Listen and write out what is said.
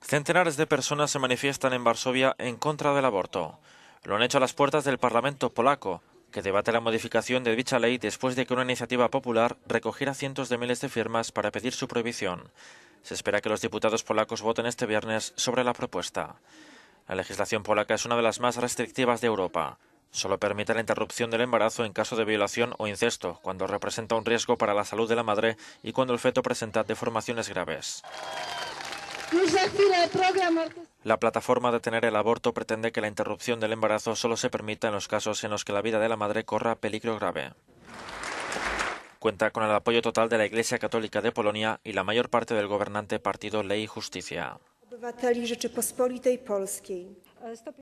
Centenares de personas se manifiestan en Varsovia en contra del aborto. Lo han hecho a las puertas del Parlamento polaco, que debate la modificación de dicha ley después de que una iniciativa popular recogiera cientos de miles de firmas para pedir su prohibición. Se espera que los diputados polacos voten este viernes sobre la propuesta. La legislación polaca es una de las más restrictivas de Europa. Solo permite la interrupción del embarazo en caso de violación o incesto, cuando representa un riesgo para la salud de la madre y cuando el feto presenta deformaciones graves. La plataforma de tener el Aborto pretende que la interrupción del embarazo solo se permita en los casos en los que la vida de la madre corra peligro grave. Cuenta con el apoyo total de la Iglesia Católica de Polonia y la mayor parte del gobernante partido Ley y Justicia.